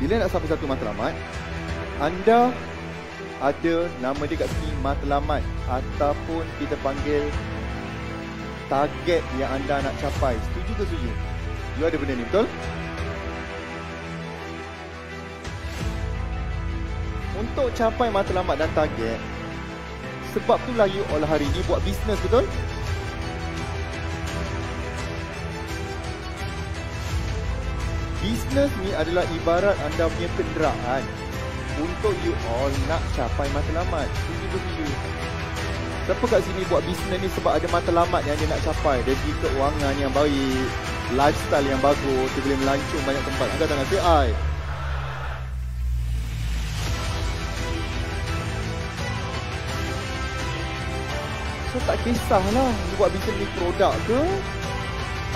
Bila nak sampai satu matlamat Anda ada nama dia kat sini matlamat Ataupun kita panggil target yang anda nak capai Setuju ke setuju? You ada benda ni betul? Untuk capai matlamat dan target Sebab itulah you all hari ni buat bisnes Betul? Business ni adalah ibarat anda punya kenderaan untuk you all nak capai matlamat. Tunggu-tunggu. Siapa kat sini buat bisnes ni sebab ada matlamat yang dia nak capai? Dari keuangan yang baik, lifestyle yang bagus, dia boleh melancong banyak tempat. Anda tak nak say So tak kisahlah buat bisnes ni produk ke,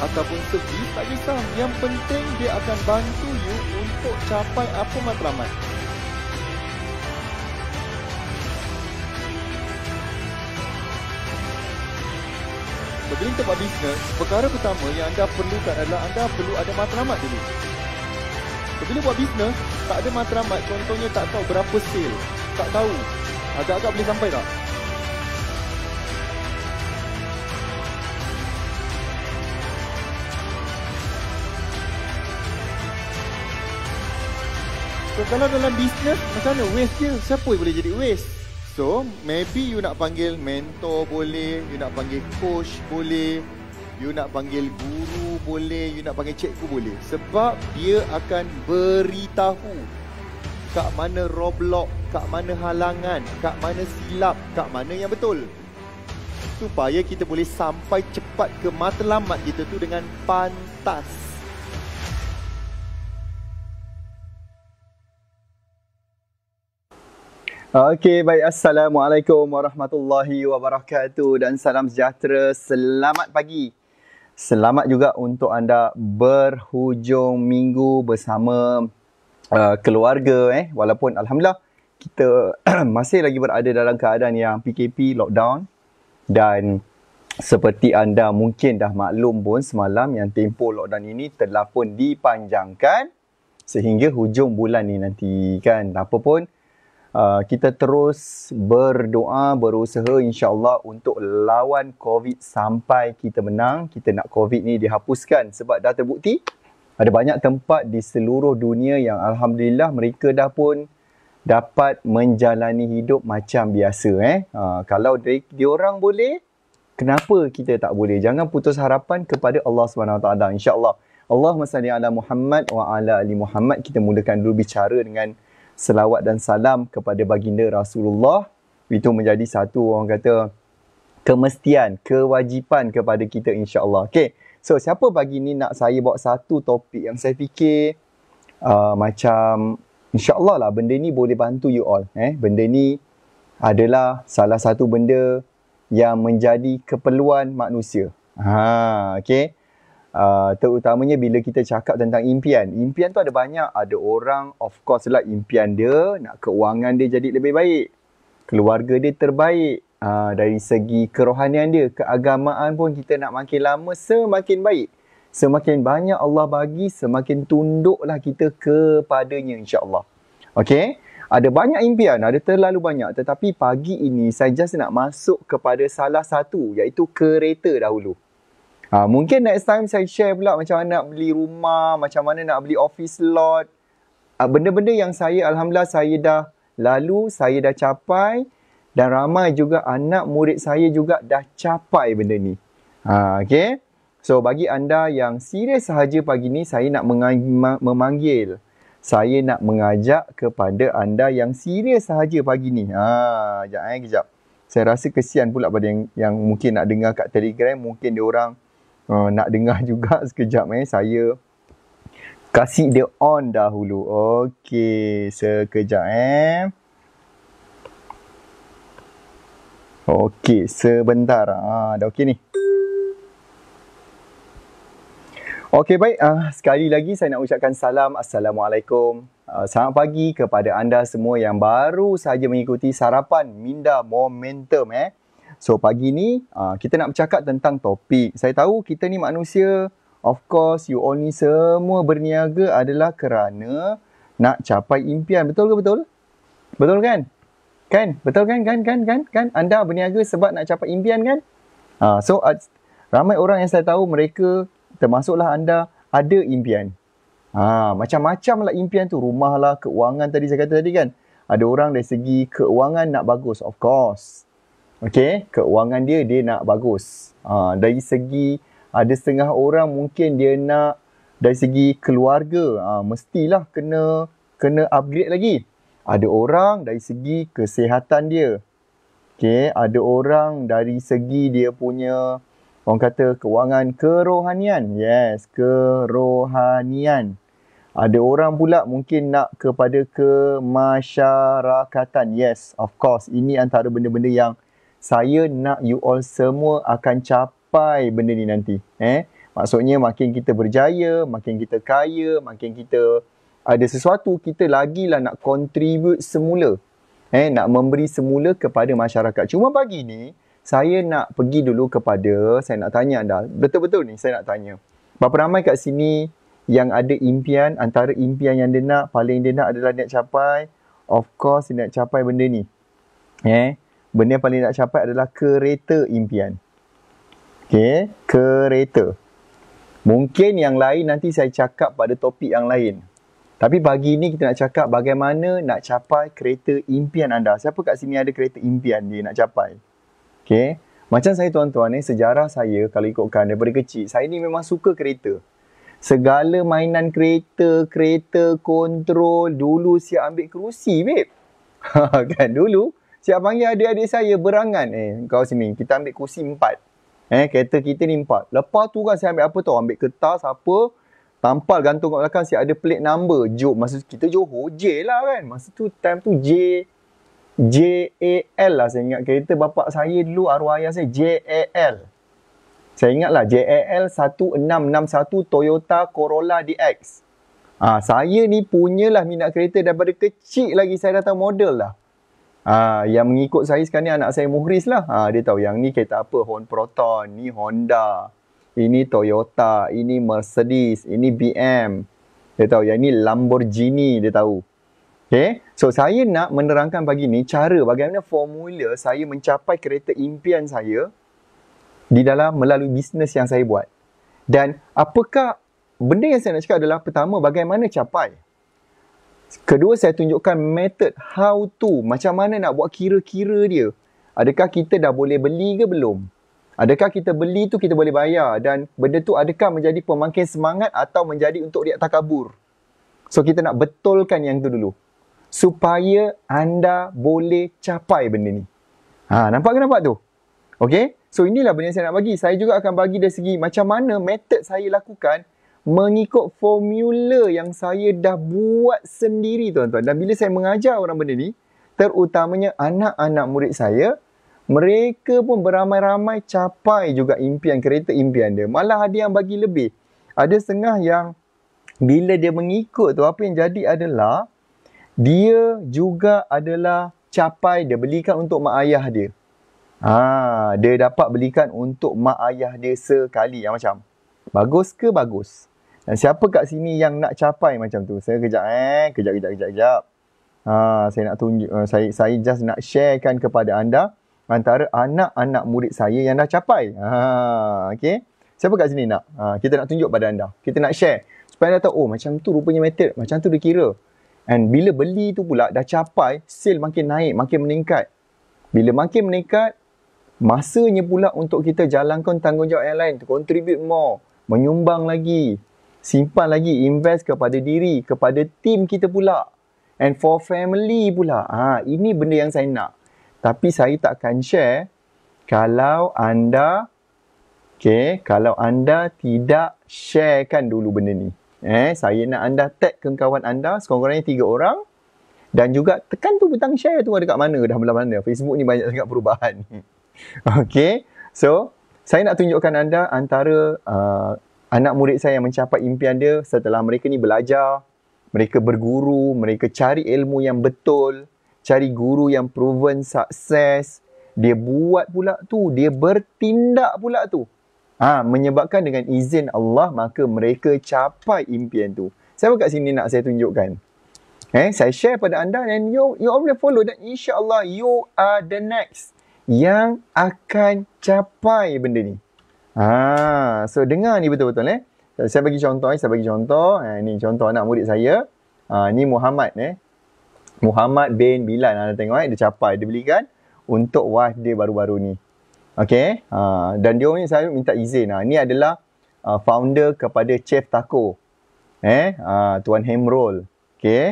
ataupun segi tak kisah yang penting dia akan bantu you untuk capai apa matlamat Sebelum tempat bisnes, perkara pertama yang anda perlukan adalah anda perlu ada matlamat dulu. Sebelum buat bisnes, tak ada matlamat contohnya tak tahu berapa sale. Tak tahu. Agak-agak boleh sampai tak? So kalau dalam bisnes macam mana waste dia? Siapa yang boleh jadi waste? So maybe you nak panggil mentor boleh, you nak panggil coach boleh, you nak panggil guru boleh, you nak panggil cikgu boleh. Sebab dia akan beritahu kat mana roblox, kat mana halangan, kat mana silap, kat mana yang betul. Supaya kita boleh sampai cepat ke matlamat kita tu dengan pantas. Okey, baik. Assalamualaikum warahmatullahi wabarakatuh dan salam sejahtera. Selamat pagi. Selamat juga untuk anda berhujung minggu bersama uh, keluarga eh. Walaupun alhamdulillah kita masih lagi berada dalam keadaan yang PKP lockdown dan seperti anda mungkin dah maklum pun semalam yang tempoh lockdown ini telah pun dipanjangkan sehingga hujung bulan ni nanti kan. Apa pun Uh, kita terus berdoa, berusaha insyaAllah untuk lawan COVID sampai kita menang. Kita nak COVID ni dihapuskan sebab dah terbukti ada banyak tempat di seluruh dunia yang Alhamdulillah mereka dah pun dapat menjalani hidup macam biasa. Eh? Ha, kalau di, orang boleh, kenapa kita tak boleh? Jangan putus harapan kepada Allah SWT insyaAllah. Allahumma salli ala Muhammad wa ala ali Muhammad. Kita mulakan dulu bicara dengan selawat dan salam kepada baginda Rasulullah itu menjadi satu orang kata kemestian, kewajipan kepada kita insya-Allah. Okey. So siapa pagi ni nak saya bawa satu topik yang saya fikir uh, macam insya-Allah lah benda ni boleh bantu you all eh. Benda ni adalah salah satu benda yang menjadi keperluan manusia. Ha, okey. Ah, terutamanya bila kita cakap tentang impian. Impian tu ada banyak. Ada orang of course lah impian dia nak keuangan dia jadi lebih baik. Keluarga dia terbaik. Uh, dari segi kerohanian dia, keagamaan pun kita nak makin lama semakin baik. Semakin banyak Allah bagi, semakin tunduklah kita kepadanya insyaAllah. Okay? Ada banyak impian, ada terlalu banyak. Tetapi pagi ini saya just nak masuk kepada salah satu iaitu kereta dahulu. Ha, mungkin next time saya share pula macam mana nak beli rumah, macam mana nak beli office lot. Ha, benda-benda yang saya Alhamdulillah saya dah lalu, saya dah capai dan ramai juga anak murid saya juga dah capai benda ni. Ha, okay. So bagi anda yang serius sahaja pagi ni, saya nak memanggil. Saya nak mengajak kepada anda yang serius sahaja pagi ni. Ha, kejap eh, kejap. Saya rasa kesian pula pada yang, yang mungkin nak dengar kat telegram. Mungkin dia orang uh, nak dengar juga sekejap eh saya kasih dia on dahulu. Okey, sekejap eh. Okey, sebentar. Ah, dah okey ni. Okey baik, uh, sekali lagi saya nak ucapkan salam Assalamualaikum uh, Selamat pagi kepada anda semua yang baru sahaja mengikuti sarapan Minda Momentum eh. So pagi ni uh, kita nak bercakap tentang topik. Saya tahu kita ni manusia, of course you only semua berniaga adalah kerana nak capai impian. Betul ke betul? Betul kan? Kan? Betul kan? Kan? Kan? Kan? kan? Anda berniaga sebab nak capai impian kan? Uh, so uh, ramai orang yang saya tahu mereka termasuklah anda ada impian. Ha, macam-macam lah impian tu. Rumah lah, keuangan tadi saya kata tadi kan. Ada orang dari segi keuangan nak bagus, of course. Okay, keuangan dia, dia nak bagus. Ha, dari segi, ada setengah orang mungkin dia nak dari segi keluarga, ha, mestilah kena kena upgrade lagi. Ada orang dari segi kesihatan dia. Okay, ada orang dari segi dia punya, orang kata keuangan kerohanian. Yes, kerohanian. Ada orang pula mungkin nak kepada kemasyarakatan. Yes, of course. Ini antara benda-benda yang saya nak you all semua akan capai benda ni nanti. Eh? Maksudnya makin kita berjaya, makin kita kaya, makin kita ada sesuatu, kita lagi lah nak contribute semula. Eh? Nak memberi semula kepada masyarakat. Cuma pagi ni, saya nak pergi dulu kepada, saya nak tanya anda. Betul-betul ni saya nak tanya. Berapa ramai kat sini yang ada impian, antara impian yang dia nak, paling dia nak adalah nak capai, of course dia nak capai benda ni. Eh? benda yang paling nak capai adalah kereta impian. Okay, kereta. Mungkin yang lain nanti saya cakap pada topik yang lain. Tapi pagi ini kita nak cakap bagaimana nak capai kereta impian anda. Siapa kat sini ada kereta impian dia nak capai? Okay. Macam saya tuan-tuan ni, sejarah saya kalau ikutkan daripada kecil, saya ni memang suka kereta. Segala mainan kereta, kereta, kontrol, dulu siap ambil kerusi, babe. kan dulu, Siap panggil adik-adik saya berangan. Eh, kau sini. Kita ambil kursi empat. Eh, kereta kita ni empat. Lepas tu kan saya ambil apa tau? Ambil kertas apa. Tampal gantung kat belakang. Siap ada plate number. Job. Masa tu kita Johor. J lah kan. Masa tu time tu J. J-A-L lah. Saya ingat kereta bapak saya dulu. Arwah ayah saya. J-A-L. Saya ingat lah. J-A-L 1661 Toyota Corolla DX. Ah ha, saya ni punyalah minat kereta daripada kecil lagi saya datang model lah. Ah yang mengikut saya sekarang ni anak saya Muhriz lah. Ah dia tahu yang ni kereta apa? Hon Proton, ni Honda. Ini Toyota, ini Mercedes, ini BM. Dia tahu yang ni Lamborghini dia tahu. Okay. So saya nak menerangkan bagi ni cara bagaimana formula saya mencapai kereta impian saya di dalam melalui bisnes yang saya buat. Dan apakah benda yang saya nak cakap adalah pertama bagaimana capai. Kedua, saya tunjukkan method how to. Macam mana nak buat kira-kira dia. Adakah kita dah boleh beli ke belum? Adakah kita beli tu kita boleh bayar? Dan benda tu adakah menjadi pemangkin semangat atau menjadi untuk riak takabur? So, kita nak betulkan yang tu dulu. Supaya anda boleh capai benda ni. Ha, nampak ke nampak tu? Okay? So, inilah benda yang saya nak bagi. Saya juga akan bagi dari segi macam mana method saya lakukan mengikut formula yang saya dah buat sendiri tuan-tuan. Dan bila saya mengajar orang benda ni, terutamanya anak-anak murid saya, mereka pun beramai-ramai capai juga impian kereta impian dia. Malah ada yang bagi lebih. Ada setengah yang bila dia mengikut tu apa yang jadi adalah dia juga adalah capai dia belikan untuk mak ayah dia. Ah, ha, dia dapat belikan untuk mak ayah dia sekali yang macam. Bagus ke bagus? Dan siapa kat sini yang nak capai macam tu? Saya kejap eh, kejap kejap kejap kejap. Ha, saya nak tunjuk uh, saya saya just nak sharekan kepada anda antara anak-anak murid saya yang dah capai. Ha, okey. Siapa kat sini nak? Ha, kita nak tunjuk pada anda. Kita nak share supaya anda tahu oh macam tu rupanya method, macam tu dikira. And bila beli tu pula dah capai, sale makin naik, makin meningkat. Bila makin meningkat, masanya pula untuk kita jalankan tanggungjawab yang lain, to contribute more, menyumbang lagi, simpan lagi invest kepada diri kepada tim kita pula and for family pula ha ini benda yang saya nak tapi saya tak akan share kalau anda okay, kalau anda tidak sharekan dulu benda ni eh saya nak anda tag ke kawan anda sekurang-kurangnya tiga orang dan juga tekan tu butang share tu ada kat mana dah belah mana Facebook ni banyak sangat perubahan Okay, so saya nak tunjukkan anda antara uh, anak murid saya yang mencapai impian dia setelah mereka ni belajar, mereka berguru, mereka cari ilmu yang betul, cari guru yang proven sukses, dia buat pula tu, dia bertindak pula tu. Ha, menyebabkan dengan izin Allah maka mereka capai impian tu. Siapa kat sini nak saya tunjukkan? Eh, saya share pada anda dan you you all boleh follow dan insya-Allah you are the next yang akan capai benda ni. Ah, so dengar ni betul-betul eh. eh. Saya bagi contoh eh, saya bagi contoh. Eh, ni contoh anak murid saya. Ah, ni Muhammad eh. Muhammad bin Bilal anda ah, tengok eh, dia capai dia belikan untuk wife dia baru-baru ni. Okay, eh? ha, dan dia ni saya minta izin. Ha. Ni adalah uh, founder kepada Chef Taco. Eh, ha, Tuan Hemrol. Okay, eh?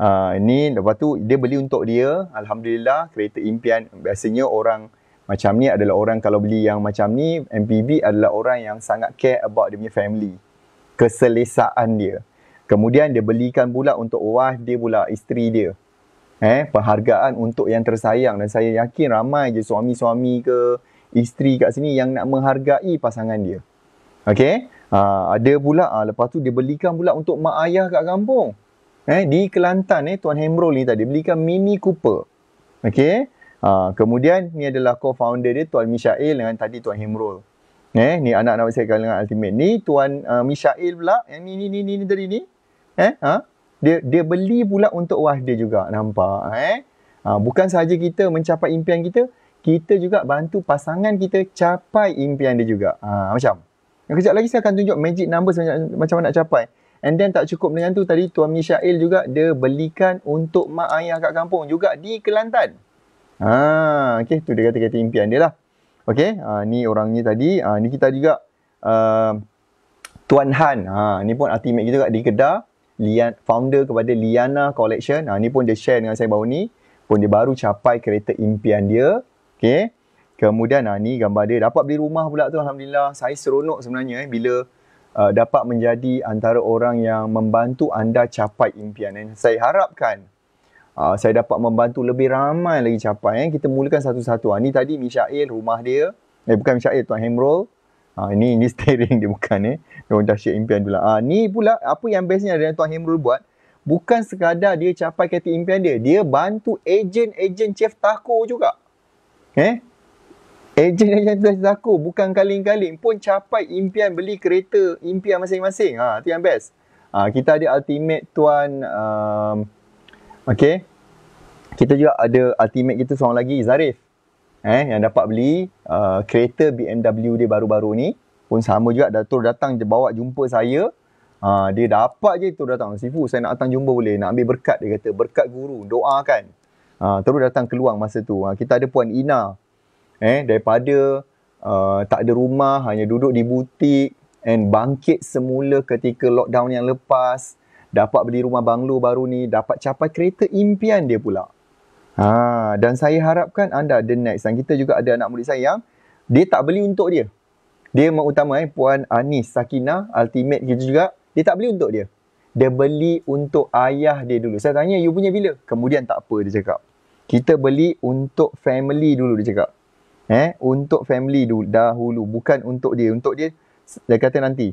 ha, ni lepas tu dia beli untuk dia. Alhamdulillah, kereta impian. Biasanya orang macam ni adalah orang kalau beli yang macam ni MPB adalah orang yang sangat care about dia punya family keselesaan dia kemudian dia belikan pula untuk wife dia pula isteri dia eh penghargaan untuk yang tersayang dan saya yakin ramai je suami-suami ke isteri kat sini yang nak menghargai pasangan dia okey ha, ada pula ha, lepas tu dia belikan pula untuk mak ayah kat kampung eh di Kelantan eh tuan Hemrol ni tadi belikan Mini Cooper okey Ha, kemudian ni adalah co-founder dia Tuan Mishail dengan tadi Tuan Himrul. Eh, ni anak-anak saya kalangan ultimate. Ni Tuan uh, Mishail pula yang eh, ni ni ni ni, ni tadi ni. Eh, ha? Dia dia beli pula untuk Wahda juga nampak eh. Ha, bukan sahaja kita mencapai impian kita, kita juga bantu pasangan kita capai impian dia juga. Ha, macam. Eh, kejap lagi saya akan tunjuk magic number macam, macam mana nak capai. And then tak cukup dengan tu tadi Tuan Mishail juga dia belikan untuk mak ayah kat kampung juga di Kelantan. Ha, okay, tu dia kata kata impian dia lah. Okey, ha, ni orangnya tadi. Ha, ni kita juga uh, Tuan Han. Ha, ni pun ultimate kita kat di Kedah. Lian, founder kepada Liana Collection. Ha, ni pun dia share dengan saya baru ni. Pun dia baru capai kereta impian dia. Okay, Kemudian ha, ni gambar dia dapat beli rumah pula tu Alhamdulillah. Saya seronok sebenarnya eh, bila uh, dapat menjadi antara orang yang membantu anda capai impian. Dan saya harapkan Uh, saya dapat membantu lebih ramai lagi capai. Eh. Kita mulakan satu-satu. ini ah, ni tadi Mishael rumah dia. Eh bukan Mishael, Tuan Hemrol. Ha, ah, ini, ini steering dia bukan. Eh. Dia orang dahsyat impian dulu Ha, ni pula apa yang bestnya dengan Tuan Hemrol buat. Bukan sekadar dia capai kata impian dia. Dia bantu ejen-ejen Chef Taco juga. Eh? Ejen-ejen Chef Taco bukan kaling kali pun capai impian beli kereta impian masing-masing. Ha, tu yang best. Ha, kita ada ultimate Tuan... Um, Okay. Kita juga ada ultimate kita seorang lagi, Zarif. Eh, yang dapat beli uh, kereta BMW dia baru-baru ni. Pun sama juga, dah tur datang dia bawa jumpa saya. Uh, dia dapat je itu datang. Sifu, saya nak datang jumpa boleh. Nak ambil berkat, dia kata. Berkat guru, doakan. Uh, terus datang keluar masa tu. Uh, kita ada Puan Ina. Eh, daripada uh, tak ada rumah, hanya duduk di butik. And bangkit semula ketika lockdown yang lepas dapat beli rumah banglo baru ni, dapat capai kereta impian dia pula. Ha, dan saya harapkan anda the next. Dan kita juga ada anak murid saya yang dia tak beli untuk dia. Dia mengutama eh, Puan Anis Sakina, ultimate kita juga. Dia tak beli untuk dia. Dia beli untuk ayah dia dulu. Saya tanya, you punya bila? Kemudian tak apa, dia cakap. Kita beli untuk family dulu, dia cakap. Eh, untuk family dulu, dahulu. Bukan untuk dia. Untuk dia, dia kata nanti.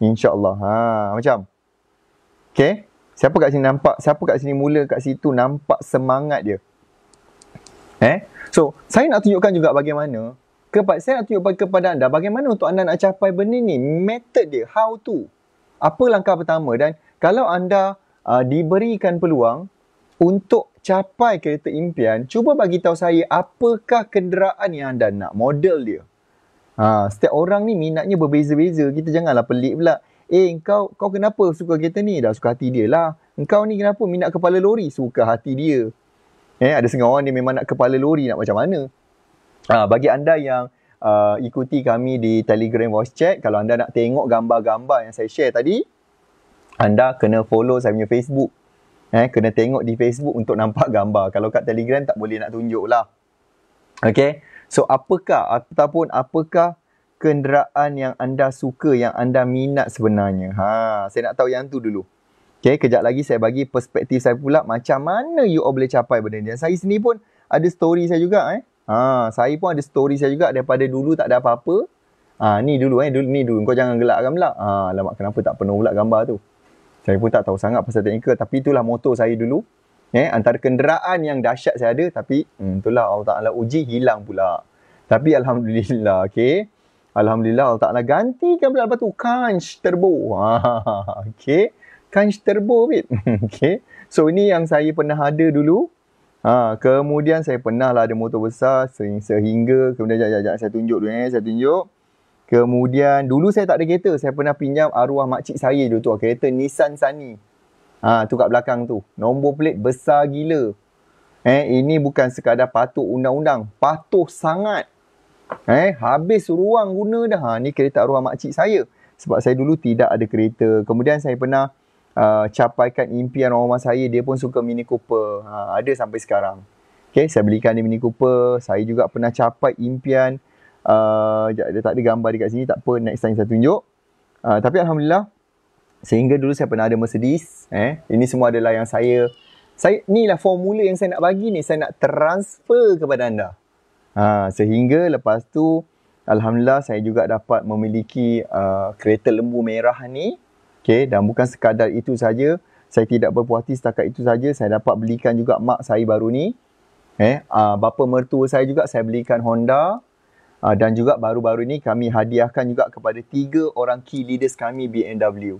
InsyaAllah. Ha, macam? Okay. Siapa kat sini nampak? Siapa kat sini mula kat situ nampak semangat dia? Eh? So, saya nak tunjukkan juga bagaimana kepada saya nak tunjukkan kepada anda bagaimana untuk anda nak capai benda ni, method dia, how to. Apa langkah pertama dan kalau anda uh, diberikan peluang untuk capai kereta impian, cuba bagi tahu saya apakah kenderaan yang anda nak, model dia. Ha, setiap orang ni minatnya berbeza-beza. Kita janganlah pelik pula. Eh kau kau kenapa suka kereta ni? Dah suka hati dia lah. Engkau ni kenapa minat kepala lori? Suka hati dia. Eh ada setengah orang dia memang nak kepala lori nak macam mana. Ha, bagi anda yang uh, ikuti kami di Telegram Voice Chat. Kalau anda nak tengok gambar-gambar yang saya share tadi. Anda kena follow saya punya Facebook. Eh, kena tengok di Facebook untuk nampak gambar. Kalau kat Telegram tak boleh nak tunjuk lah. Okay. So apakah ataupun apakah kenderaan yang anda suka, yang anda minat sebenarnya? Ha, saya nak tahu yang tu dulu. Okay, kejap lagi saya bagi perspektif saya pula macam mana you all boleh capai benda ni. saya sendiri pun ada story saya juga eh. Ha, saya pun ada story saya juga daripada dulu tak ada apa-apa. Ha, ni dulu eh, dulu, ni dulu. Kau jangan gelak kan pula. Ha, alamak kenapa tak penuh pula gambar tu. Saya pun tak tahu sangat pasal teknikal tapi itulah motor saya dulu. Eh, antara kenderaan yang dahsyat saya ada tapi hmm, itulah Allah Ta'ala uji hilang pula. Tapi Alhamdulillah, okay. Alhamdulillah Allah Ta'ala gantikan pula lepas tu kanj terbo. Ha, ha, ha, okay. Kanj terbo bit. okay. So ini yang saya pernah ada dulu. Ha, kemudian saya pernah lah ada motor besar sehingga kemudian jap, jap, jap, saya tunjuk dulu eh. Saya tunjuk. Kemudian dulu saya tak ada kereta. Saya pernah pinjam arwah makcik saya dulu tu. Ah, kereta Nissan Sunny. Ha, tu kat belakang tu. Nombor plate besar gila. Eh, ini bukan sekadar patuh undang-undang. Patuh sangat. Eh, habis ruang guna dah. Ha, ni kereta ruang makcik saya. Sebab saya dulu tidak ada kereta. Kemudian saya pernah uh, capaikan impian orang rumah saya. Dia pun suka Mini Cooper. Ha, ada sampai sekarang. Okay, saya belikan dia Mini Cooper. Saya juga pernah capai impian. Uh, dia tak ada gambar dekat sini. Tak apa, next time saya tunjuk. Uh, tapi Alhamdulillah, sehingga dulu saya pernah ada Mercedes. Eh, ini semua adalah yang saya... Saya, inilah formula yang saya nak bagi ni. Saya nak transfer kepada anda. Ha, sehingga lepas tu, Alhamdulillah saya juga dapat memiliki uh, kereta lembu merah ni. Okay, dan bukan sekadar itu saja, saya tidak berpuas hati setakat itu saja, saya dapat belikan juga mak saya baru ni. Eh, uh, bapa mertua saya juga saya belikan Honda. Uh, dan juga baru-baru ni kami hadiahkan juga kepada tiga orang key leaders kami BMW.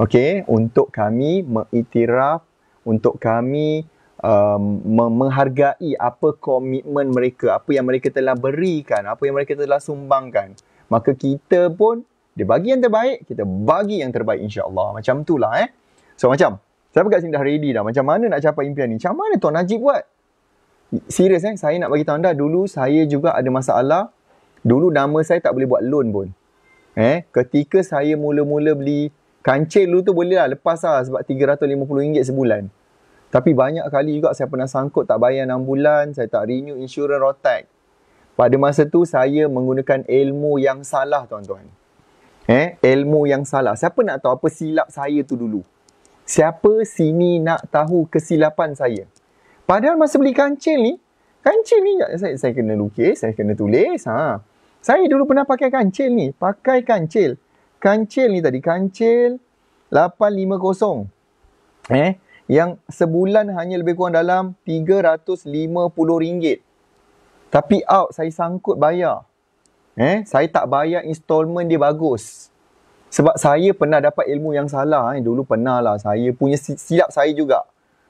Okay, untuk kami mengiktiraf, untuk kami um, menghargai apa komitmen mereka, apa yang mereka telah berikan, apa yang mereka telah sumbangkan. Maka kita pun dia bagi yang terbaik, kita bagi yang terbaik insya-Allah. Macam itulah eh. So macam saya kat sini dah ready dah. Macam mana nak capai impian ni? Macam mana Tuan Najib buat? Serius eh, saya nak bagi tanda. dulu saya juga ada masalah. Dulu nama saya tak boleh buat loan pun. Eh, ketika saya mula-mula beli kancil dulu tu boleh lah lepas lah sebab RM350 sebulan. Tapi banyak kali juga saya pernah sangkut tak bayar 6 bulan, saya tak renew insurans Rotak. Pada masa tu saya menggunakan ilmu yang salah tuan-tuan. Eh, ilmu yang salah. Siapa nak tahu apa silap saya tu dulu? Siapa sini nak tahu kesilapan saya? Padahal masa beli kancil ni, kancil ni saya, saya kena lukis, saya kena tulis. Ha. Saya dulu pernah pakai kancil ni. Pakai kancil. Kancil ni tadi. Kancil 850. Eh, yang sebulan hanya lebih kurang dalam RM350. Tapi out saya sangkut bayar. Eh, saya tak bayar installment dia bagus. Sebab saya pernah dapat ilmu yang salah. Eh. Dulu pernah lah saya punya silap saya juga.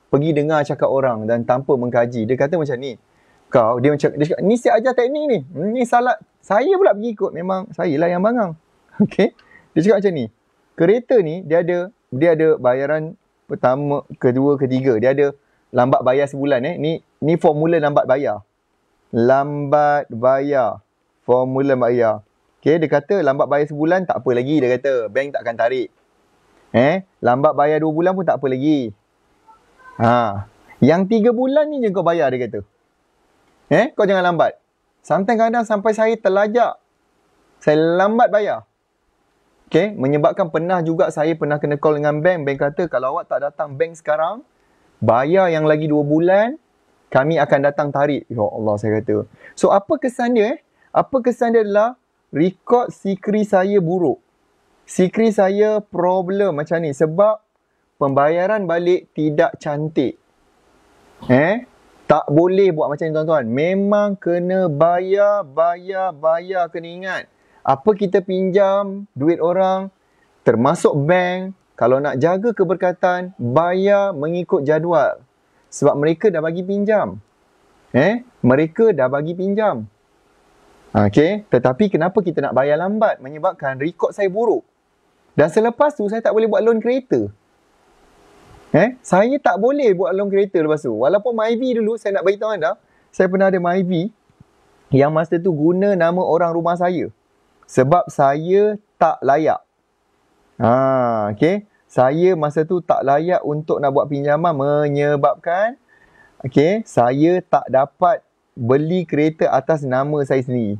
Pergi dengar cakap orang dan tanpa mengkaji. Dia kata macam ni. Kau, dia macam, dia cakap, ni siap ajar teknik ni. Ni salah. Saya pula pergi ikut. Memang saya lah yang bangang. Okay. Dia cakap macam ni. Kereta ni, dia ada dia ada bayaran pertama, kedua, ketiga. Dia ada lambat bayar sebulan eh. Ni ni formula lambat bayar. Lambat bayar. Formula lambat bayar. okay, dia kata lambat bayar sebulan tak apa lagi dia kata. Bank tak akan tarik. Eh, lambat bayar dua bulan pun tak apa lagi. Ha. Yang tiga bulan ni je kau bayar dia kata. Eh, kau jangan lambat. Sometimes kadang sampai saya terlajak. Saya lambat bayar. Okay, menyebabkan pernah juga saya pernah kena call dengan bank. Bank kata kalau awak tak datang bank sekarang, bayar yang lagi 2 bulan, kami akan datang tarik. Ya Allah, saya kata. So, apa kesan dia eh? Apa kesan dia adalah rekod sikri saya buruk. Sikri saya problem macam ni. Sebab pembayaran balik tidak cantik. Eh? Tak boleh buat macam ni tuan-tuan. Memang kena bayar, bayar, bayar kena ingat apa kita pinjam duit orang termasuk bank kalau nak jaga keberkatan bayar mengikut jadual sebab mereka dah bagi pinjam eh mereka dah bagi pinjam okey tetapi kenapa kita nak bayar lambat menyebabkan rekod saya buruk dan selepas tu saya tak boleh buat loan kereta eh saya tak boleh buat loan kereta lepas tu walaupun MyV dulu saya nak bagi tahu anda saya pernah ada MyV yang masa tu guna nama orang rumah saya sebab saya tak layak. Ha, okay. Saya masa tu tak layak untuk nak buat pinjaman menyebabkan okay, saya tak dapat beli kereta atas nama saya sendiri.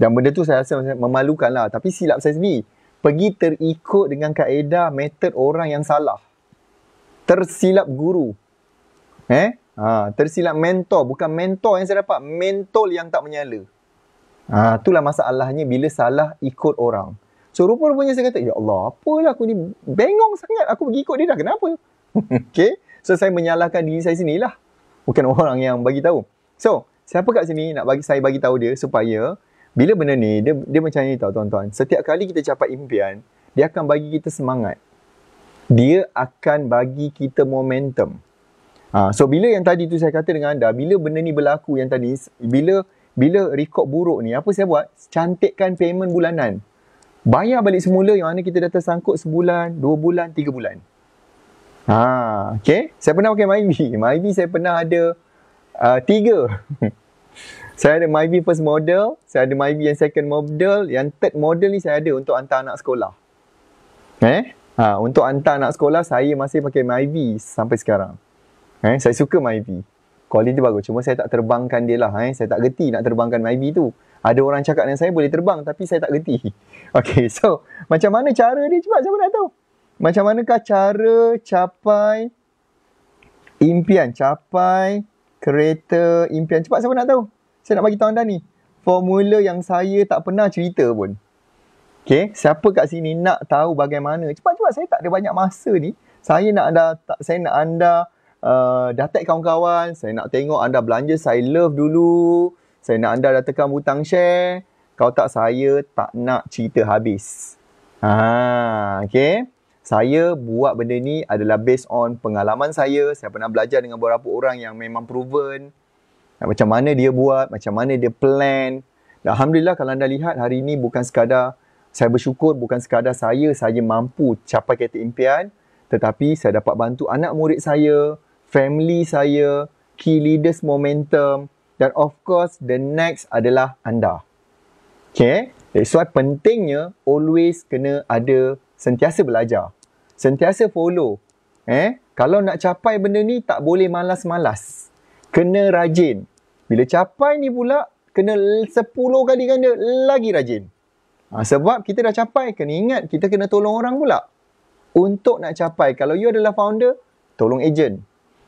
Dan benda tu saya rasa memalukan lah. Tapi silap saya sendiri. Pergi terikut dengan kaedah method orang yang salah. Tersilap guru. Eh? Ha, tersilap mentor. Bukan mentor yang saya dapat. Mentor yang tak menyala. Ha, itulah masalahnya bila salah ikut orang. So, rupa-rupanya saya kata, Ya Allah, apalah aku ni bengong sangat. Aku pergi ikut dia dah. Kenapa? okay. So, saya menyalahkan diri saya sendirilah. Bukan orang yang bagi tahu. So, siapa kat sini nak bagi saya bagi tahu dia supaya bila benda ni, dia, dia macam ni tau tuan-tuan. Setiap kali kita capai impian, dia akan bagi kita semangat. Dia akan bagi kita momentum. Ha, so, bila yang tadi tu saya kata dengan anda, bila benda ni berlaku yang tadi, bila bila rekod buruk ni, apa saya buat? Cantikkan payment bulanan. Bayar balik semula yang mana kita dah tersangkut sebulan, dua bulan, tiga bulan. Ha, okay. Saya pernah pakai MyB. MyB saya pernah ada uh, tiga. saya ada MyB first model, saya ada MyB yang second model, yang third model ni saya ada untuk hantar anak sekolah. Eh? Ha, untuk hantar anak sekolah, saya masih pakai MyB sampai sekarang. Eh? Saya suka MyB. Kualiti bagus cuma saya tak terbangkan dia lah eh. saya tak geti nak terbangkan Myvi tu ada orang cakap dengan saya boleh terbang tapi saya tak geti Okay, so macam mana cara dia cepat siapa nak tahu macam manakah cara capai impian capai kereta impian cepat siapa nak tahu saya nak bagi tahu anda ni formula yang saya tak pernah cerita pun Okay, siapa kat sini nak tahu bagaimana? Cepat-cepat, saya tak ada banyak masa ni. Saya nak anda, saya nak anda Uh, dah tag kawan-kawan, saya nak tengok anda belanja saya love dulu. Saya nak anda dah tekan butang share. Kalau tak saya tak nak cerita habis. Ha, okay. Saya buat benda ni adalah based on pengalaman saya. Saya pernah belajar dengan beberapa orang yang memang proven. Macam mana dia buat, macam mana dia plan. Dan Alhamdulillah kalau anda lihat hari ini bukan sekadar saya bersyukur bukan sekadar saya saja mampu capai kereta impian. Tetapi saya dapat bantu anak murid saya family saya, key leaders momentum dan of course the next adalah anda. Okay? That's why pentingnya always kena ada sentiasa belajar. Sentiasa follow. Eh, Kalau nak capai benda ni tak boleh malas-malas. Kena rajin. Bila capai ni pula, kena 10 kali ganda lagi rajin. Ha, sebab kita dah capai, kena ingat kita kena tolong orang pula. Untuk nak capai, kalau you adalah founder, tolong agent.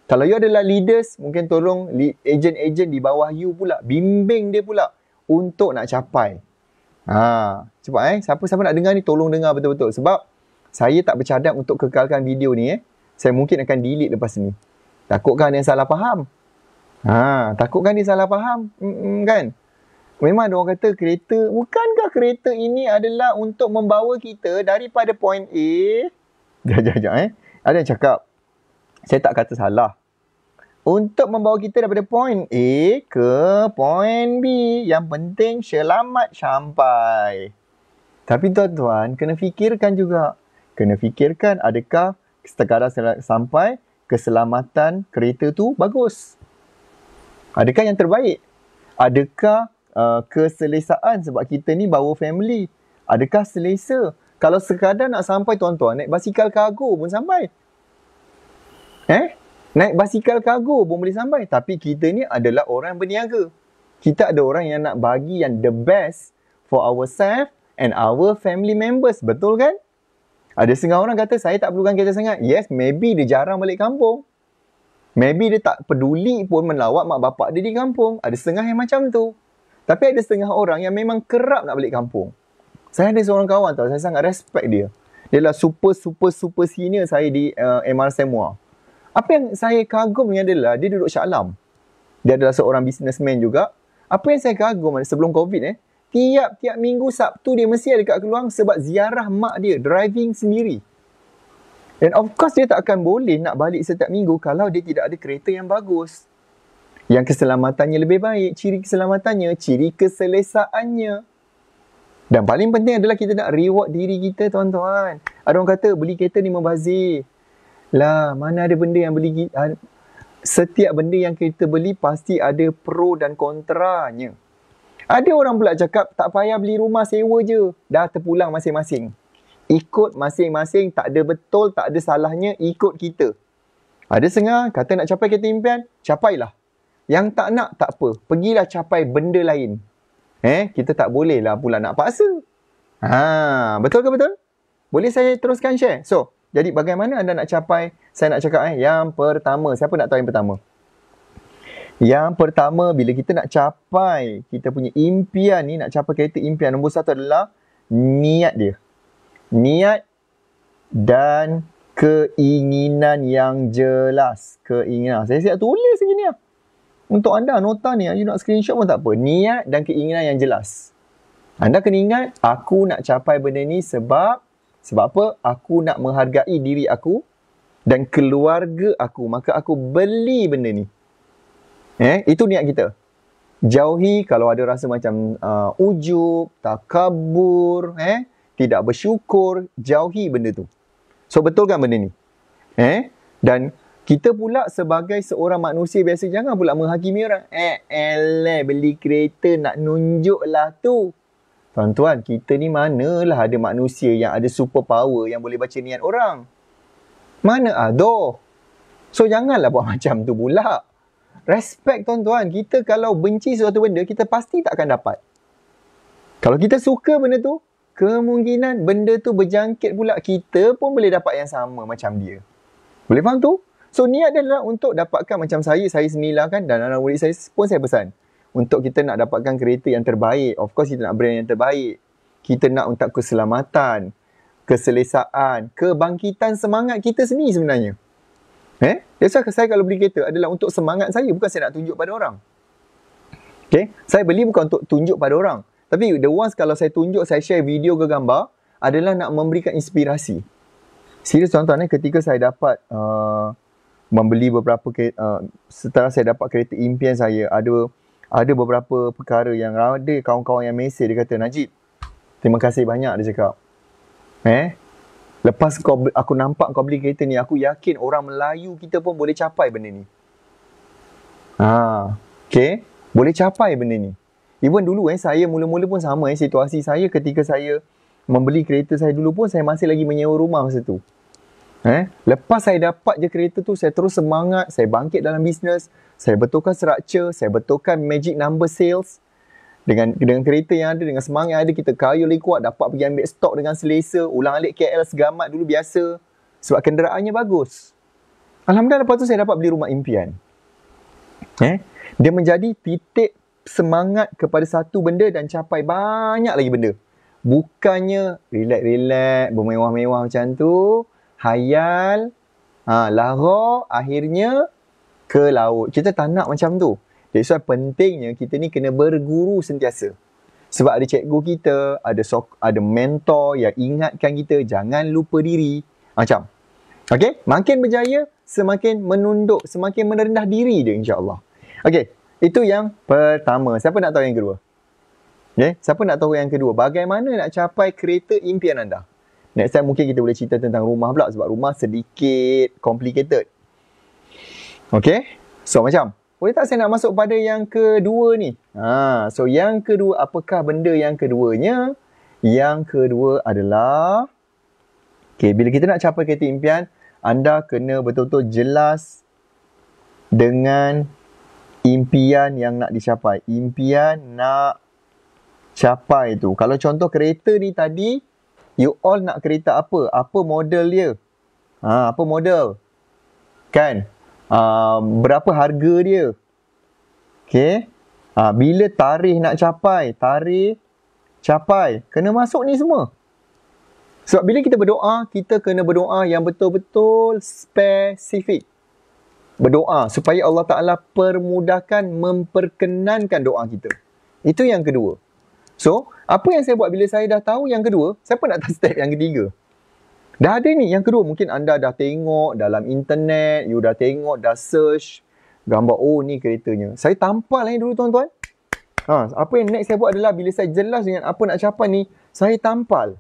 Kalau you adalah leaders, mungkin tolong agent-agent di bawah you pula. Bimbing dia pula untuk nak capai. Ha, cepat eh. Siapa-siapa nak dengar ni, tolong dengar betul-betul. Sebab saya tak bercadang untuk kekalkan video ni eh. Saya mungkin akan delete lepas ni. Takutkan dia salah faham. Ha, takutkan dia salah faham. Mm-mm, kan? Memang ada orang kata kereta, bukankah kereta ini adalah untuk membawa kita daripada point A. Jajak-jajak eh. Ada yang cakap, saya tak kata salah untuk membawa kita daripada point A ke point B. Yang penting selamat sampai. Tapi tuan-tuan, kena fikirkan juga. Kena fikirkan adakah sekadar sampai keselamatan kereta tu bagus. Adakah yang terbaik? Adakah uh, keselesaan sebab kita ni bawa family? Adakah selesa? Kalau sekadar nak sampai tuan-tuan, naik basikal kargo pun sampai. Eh? Naik basikal kargo pun boleh sampai. Tapi kita ni adalah orang berniaga. Kita ada orang yang nak bagi yang the best for ourselves and our family members. Betul kan? Ada setengah orang kata, saya tak perlukan kereta sangat. Yes, maybe dia jarang balik kampung. Maybe dia tak peduli pun melawat mak bapak dia di kampung. Ada setengah yang macam tu. Tapi ada setengah orang yang memang kerap nak balik kampung. Saya ada seorang kawan tau, saya sangat respect dia. Dia lah super, super, super senior saya di uh, eh, MR Semua apa yang saya kagumnya adalah dia duduk Shah Alam. Dia adalah seorang businessman juga. Apa yang saya kagum sebelum COVID eh, tiap-tiap minggu Sabtu dia mesti ada kat Keluang sebab ziarah mak dia driving sendiri. And of course dia tak akan boleh nak balik setiap minggu kalau dia tidak ada kereta yang bagus. Yang keselamatannya lebih baik, ciri keselamatannya, ciri keselesaannya. Dan paling penting adalah kita nak reward diri kita tuan-tuan. Ada orang kata beli kereta ni membazir lah mana ada benda yang beli setiap benda yang kita beli pasti ada pro dan kontranya ada orang pula cakap tak payah beli rumah sewa je dah terpulang masing-masing ikut masing-masing tak ada betul tak ada salahnya ikut kita ada sengah kata nak capai kereta impian capailah yang tak nak tak apa pergilah capai benda lain eh kita tak boleh lah pula nak paksa ha betul ke betul boleh saya teruskan share so jadi bagaimana anda nak capai? Saya nak cakap eh, yang pertama, siapa nak tahu yang pertama? Yang pertama, bila kita nak capai kita punya impian ni, nak capai kereta impian, nombor satu adalah niat dia. Niat dan keinginan yang jelas. Keinginan. Saya siap tulis lagi ni lah. Untuk anda, nota ni, you nak screenshot pun tak apa. Niat dan keinginan yang jelas. Anda kena ingat, aku nak capai benda ni sebab sebab apa? Aku nak menghargai diri aku dan keluarga aku. Maka aku beli benda ni. Eh, itu niat kita. Jauhi kalau ada rasa macam uh, ujub, takabur, eh, tidak bersyukur, jauhi benda tu. So betul kan benda ni. Eh, dan kita pula sebagai seorang manusia biasa jangan pula menghakimi orang. Eh, eh, beli kereta nak nunjuk lah tu. Tuan-tuan, kita ni manalah ada manusia yang ada super power yang boleh baca niat orang. Mana ada? So, janganlah buat macam tu pula. Respect tuan-tuan. Kita kalau benci sesuatu benda, kita pasti tak akan dapat. Kalau kita suka benda tu, kemungkinan benda tu berjangkit pula. Kita pun boleh dapat yang sama macam dia. Boleh faham tu? So, niat adalah untuk dapatkan macam saya. Saya sendirilah kan dan anak anak murid saya pun saya pesan untuk kita nak dapatkan kereta yang terbaik. Of course kita nak brand yang terbaik. Kita nak untuk keselamatan, keselesaan, kebangkitan semangat kita sendiri sebenarnya. Eh? That's why saya kalau beli kereta adalah untuk semangat saya. Bukan saya nak tunjuk pada orang. Okay? Saya beli bukan untuk tunjuk pada orang. Tapi the ones kalau saya tunjuk, saya share video ke gambar adalah nak memberikan inspirasi. Serius tuan-tuan eh, ketika saya dapat uh, membeli beberapa kereta, uh, setelah saya dapat kereta impian saya, ada ada beberapa perkara yang ada kawan-kawan yang mesej dia kata Najib terima kasih banyak dia cakap eh lepas kau aku nampak kau beli kereta ni aku yakin orang Melayu kita pun boleh capai benda ni ha okey boleh capai benda ni even dulu eh saya mula-mula pun sama eh situasi saya ketika saya membeli kereta saya dulu pun saya masih lagi menyewa rumah masa tu Eh? Lepas saya dapat je kereta tu, saya terus semangat, saya bangkit dalam bisnes, saya betulkan structure, saya betulkan magic number sales. Dengan dengan kereta yang ada, dengan semangat yang ada, kita kayu lagi kuat, dapat pergi ambil stok dengan selesa, ulang-alik KL segamat dulu biasa. Sebab kenderaannya bagus. Alhamdulillah lepas tu saya dapat beli rumah impian. Eh? Dia menjadi titik semangat kepada satu benda dan capai banyak lagi benda. Bukannya relax-relax, bermewah-mewah macam tu hayal, ha, lara, akhirnya ke laut. Kita tak nak macam tu. Jadi why pentingnya kita ni kena berguru sentiasa. Sebab ada cikgu kita, ada sok, ada mentor yang ingatkan kita jangan lupa diri. Macam. Okay? Makin berjaya, semakin menunduk, semakin merendah diri dia insyaAllah. Okay. Itu yang pertama. Siapa nak tahu yang kedua? Okay? Siapa nak tahu yang kedua? Bagaimana nak capai kereta impian anda? Next time mungkin kita boleh cerita tentang rumah pula sebab rumah sedikit complicated. Okay? So macam, boleh tak saya nak masuk pada yang kedua ni? Ha, so yang kedua, apakah benda yang keduanya? Yang kedua adalah, okay, bila kita nak capai kereta impian, anda kena betul-betul jelas dengan impian yang nak dicapai. Impian nak capai tu. Kalau contoh kereta ni tadi, You all nak kereta apa? Apa model dia? Ha, apa model? Kan? Um, berapa harga dia? Okay? Ha, bila tarikh nak capai? Tarikh capai. Kena masuk ni semua. Sebab bila kita berdoa, kita kena berdoa yang betul-betul spesifik. Berdoa supaya Allah Ta'ala permudahkan memperkenankan doa kita. Itu yang kedua. So, apa yang saya buat bila saya dah tahu yang kedua, siapa nak tahu step yang ketiga? Dah ada ni, yang kedua mungkin anda dah tengok dalam internet, you dah tengok, dah search, gambar, oh ni keretanya. Saya tampal lah ni dulu tuan-tuan. Ha, apa yang next saya buat adalah bila saya jelas dengan apa nak capai ni, saya tampal.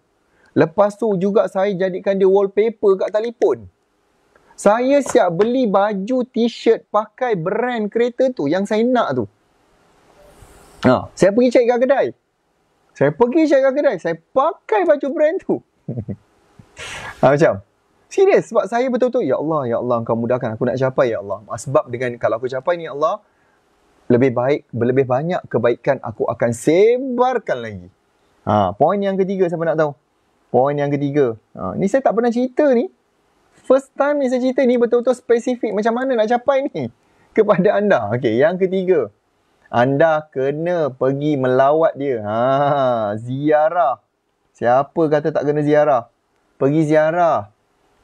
Lepas tu juga saya jadikan dia wallpaper kat telefon. Saya siap beli baju t-shirt pakai brand kereta tu yang saya nak tu. Ha, saya pergi cari kat kedai. Saya pergi cakap kedai, saya pakai baju brand tu. ha, macam, serius sebab saya betul-betul, Ya Allah, Ya Allah, kau mudahkan aku nak capai, Ya Allah. Ah, sebab dengan kalau aku capai ni, Ya Allah, lebih baik, lebih banyak kebaikan aku akan sebarkan lagi. Ha, poin yang ketiga, siapa nak tahu? Poin yang ketiga. Ha, ni saya tak pernah cerita ni. First time ni saya cerita ni betul-betul spesifik macam mana nak capai ni kepada anda. Okey, yang ketiga anda kena pergi melawat dia. Ha, ziarah. Siapa kata tak kena ziarah? Pergi ziarah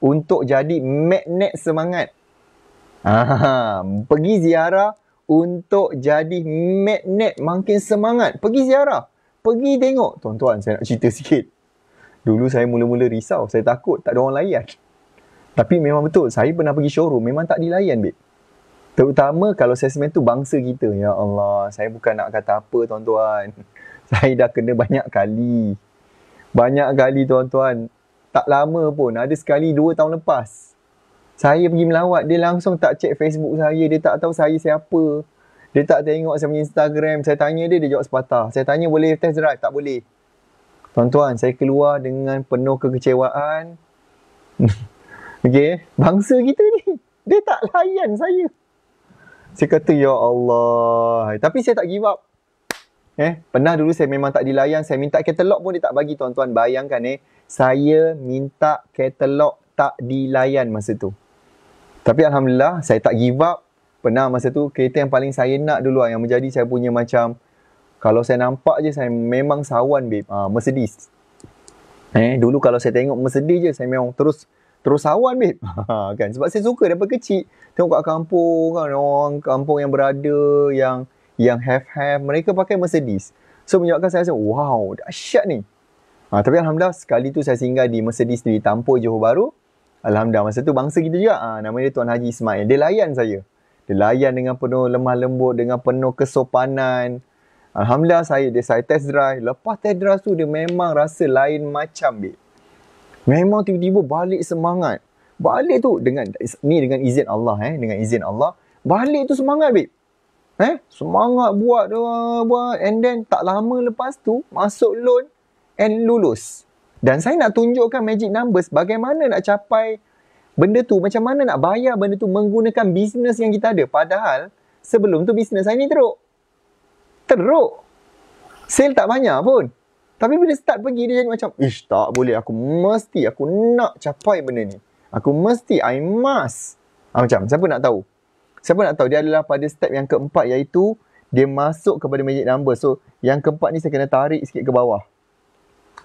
untuk jadi magnet semangat. Ha, pergi ziarah untuk jadi magnet makin semangat. Pergi ziarah. Pergi tengok. Tuan-tuan, saya nak cerita sikit. Dulu saya mula-mula risau. Saya takut tak ada orang layan. Tapi memang betul. Saya pernah pergi showroom. Memang tak dilayan, babe. Terutama kalau sesmen tu bangsa kita. Ya Allah, saya bukan nak kata apa tuan-tuan. Saya dah kena banyak kali. Banyak kali tuan-tuan. Tak lama pun. Ada sekali dua tahun lepas. Saya pergi melawat. Dia langsung tak check Facebook saya. Dia tak tahu saya siapa. Dia tak tengok saya punya Instagram. Saya tanya dia, dia jawab sepatah. Saya tanya boleh test drive? Tak boleh. Tuan-tuan, saya keluar dengan penuh kekecewaan. okay. Bangsa kita ni. Dia tak layan saya. Saya kata ya Allah. Tapi saya tak give up. Eh, pernah dulu saya memang tak dilayan, saya minta katalog pun dia tak bagi tuan-tuan. Bayangkan eh, saya minta katalog tak dilayan masa tu. Tapi alhamdulillah saya tak give up. Pernah masa tu kereta yang paling saya nak dulu lah, yang menjadi saya punya macam kalau saya nampak je saya memang sawan babe. Ah, Mercedes. Eh, dulu kalau saya tengok Mercedes je saya memang terus terus awan babe. Ha, kan? Sebab saya suka daripada kecil. Tengok kat kampung kan. Orang kampung yang berada. Yang yang have-have. Mereka pakai Mercedes. So menyebabkan saya rasa wow dahsyat ni. Ha, tapi Alhamdulillah sekali tu saya singgah di Mercedes di Tampoi Johor Baru. Alhamdulillah masa tu bangsa kita juga. Ha, nama dia Tuan Haji Ismail. Dia layan saya. Dia layan dengan penuh lemah lembut. Dengan penuh kesopanan. Alhamdulillah saya dia saya test drive. Lepas test drive tu dia memang rasa lain macam babe. Memang tiba-tiba balik semangat. Balik tu dengan ni dengan izin Allah eh, dengan izin Allah. Balik tu semangat beb. Eh, semangat buat dia buat and then tak lama lepas tu masuk loan and lulus. Dan saya nak tunjukkan magic numbers bagaimana nak capai benda tu, macam mana nak bayar benda tu menggunakan bisnes yang kita ada. Padahal sebelum tu bisnes saya ni teruk. Teruk. Sale tak banyak pun. Tapi bila start pergi dia jadi macam Ish tak boleh aku mesti aku nak capai benda ni Aku mesti I must ah, Macam siapa nak tahu Siapa nak tahu dia adalah pada step yang keempat iaitu Dia masuk kepada magic number So yang keempat ni saya kena tarik sikit ke bawah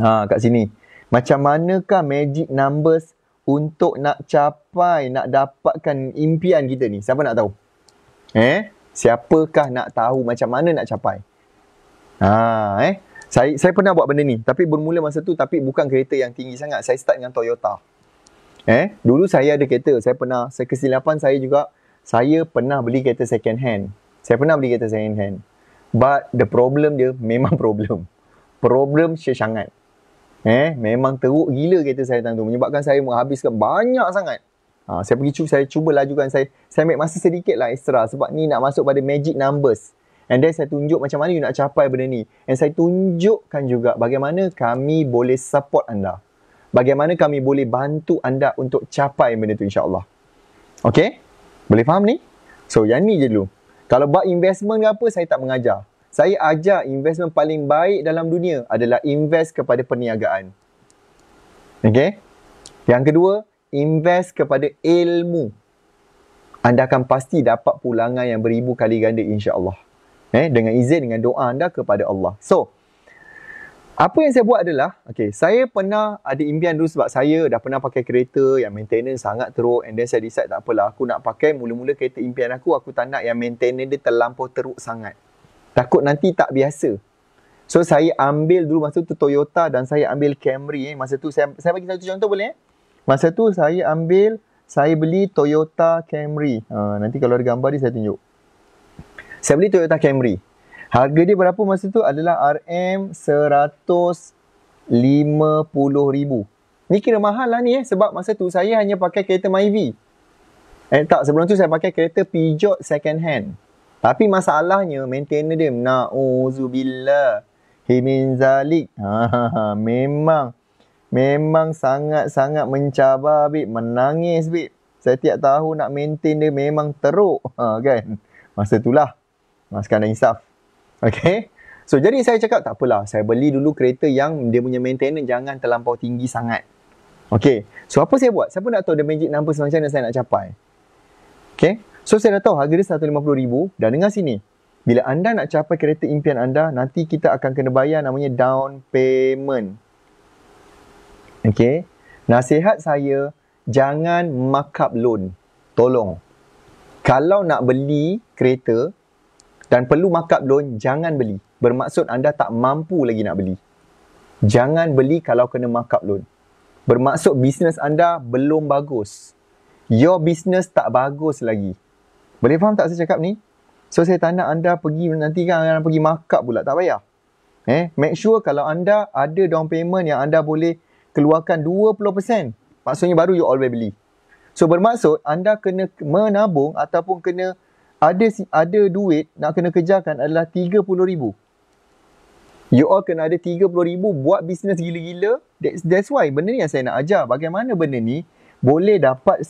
Ha kat sini Macam manakah magic numbers untuk nak capai Nak dapatkan impian kita ni Siapa nak tahu Eh Siapakah nak tahu macam mana nak capai Ha eh saya saya pernah buat benda ni tapi bermula masa tu tapi bukan kereta yang tinggi sangat. Saya start dengan Toyota. Eh, dulu saya ada kereta. Saya pernah saya kesilapan saya juga saya pernah beli kereta second hand. Saya pernah beli kereta second hand. But the problem dia memang problem. Problem syek sangat. Eh, memang teruk gila kereta saya tentang tu menyebabkan saya menghabiskan banyak sangat. Ha, saya pergi cuba, saya cuba lajukan saya. Saya ambil masa sedikit lah extra sebab ni nak masuk pada magic numbers. And then saya tunjuk macam mana you nak capai benda ni. And saya tunjukkan juga bagaimana kami boleh support anda. Bagaimana kami boleh bantu anda untuk capai benda tu insyaAllah. Okay? Boleh faham ni? So yang ni je dulu. Kalau buat investment ke apa, saya tak mengajar. Saya ajar investment paling baik dalam dunia adalah invest kepada perniagaan. Okay? Yang kedua, invest kepada ilmu. Anda akan pasti dapat pulangan yang beribu kali ganda insyaAllah eh dengan izin dengan doa anda kepada Allah. So apa yang saya buat adalah, okay, saya pernah ada impian dulu sebab saya dah pernah pakai kereta yang maintenance sangat teruk and then saya decide tak apalah aku nak pakai mula-mula kereta impian aku, aku tak nak yang maintenance dia terlampau teruk sangat. Takut nanti tak biasa. So saya ambil dulu masa tu Toyota dan saya ambil Camry eh. Masa tu saya, saya bagi satu contoh boleh eh. Masa tu saya ambil, saya beli Toyota Camry. Uh, nanti kalau ada gambar ni saya tunjuk. Saya beli Toyota Camry. Harga dia berapa masa tu adalah RM150,000. Ni kira mahal lah ni eh. Sebab masa tu saya hanya pakai kereta Myvi. Eh tak, sebelum tu saya pakai kereta Peugeot second hand. Tapi masalahnya maintainer dia. Na'uzubillah. Himin Zalik. Ha, ha, ha. Memang. Memang sangat-sangat mencabar, Bik. Menangis, Bik. Saya tiap tahu nak maintain dia memang teruk. Ha, kan? Masa itulah. Masukkan lagi staff. Okay. So, jadi saya cakap tak apalah. Saya beli dulu kereta yang dia punya maintenance jangan terlampau tinggi sangat. Okay. So, apa saya buat? Siapa nak tahu the magic number macam mana saya nak capai? Okay. So, saya dah tahu harga dia RM150,000. Dan dengar sini. Bila anda nak capai kereta impian anda, nanti kita akan kena bayar namanya down payment. Okay. Nasihat saya, jangan markup loan. Tolong. Kalau nak beli kereta, dan perlu markup loan, jangan beli. Bermaksud anda tak mampu lagi nak beli. Jangan beli kalau kena markup loan. Bermaksud bisnes anda belum bagus. Your business tak bagus lagi. Boleh faham tak saya cakap ni? So saya tak nak anda pergi nanti kan anda pergi markup pula tak payah. Eh, make sure kalau anda ada down payment yang anda boleh keluarkan 20%. Maksudnya baru you always beli. So bermaksud anda kena menabung ataupun kena ada ada duit nak kena kejarkan adalah 30,000. You all kena ada 30,000 buat bisnes gila-gila. That's that's why benda ni yang saya nak ajar. Bagaimana benda ni boleh dapat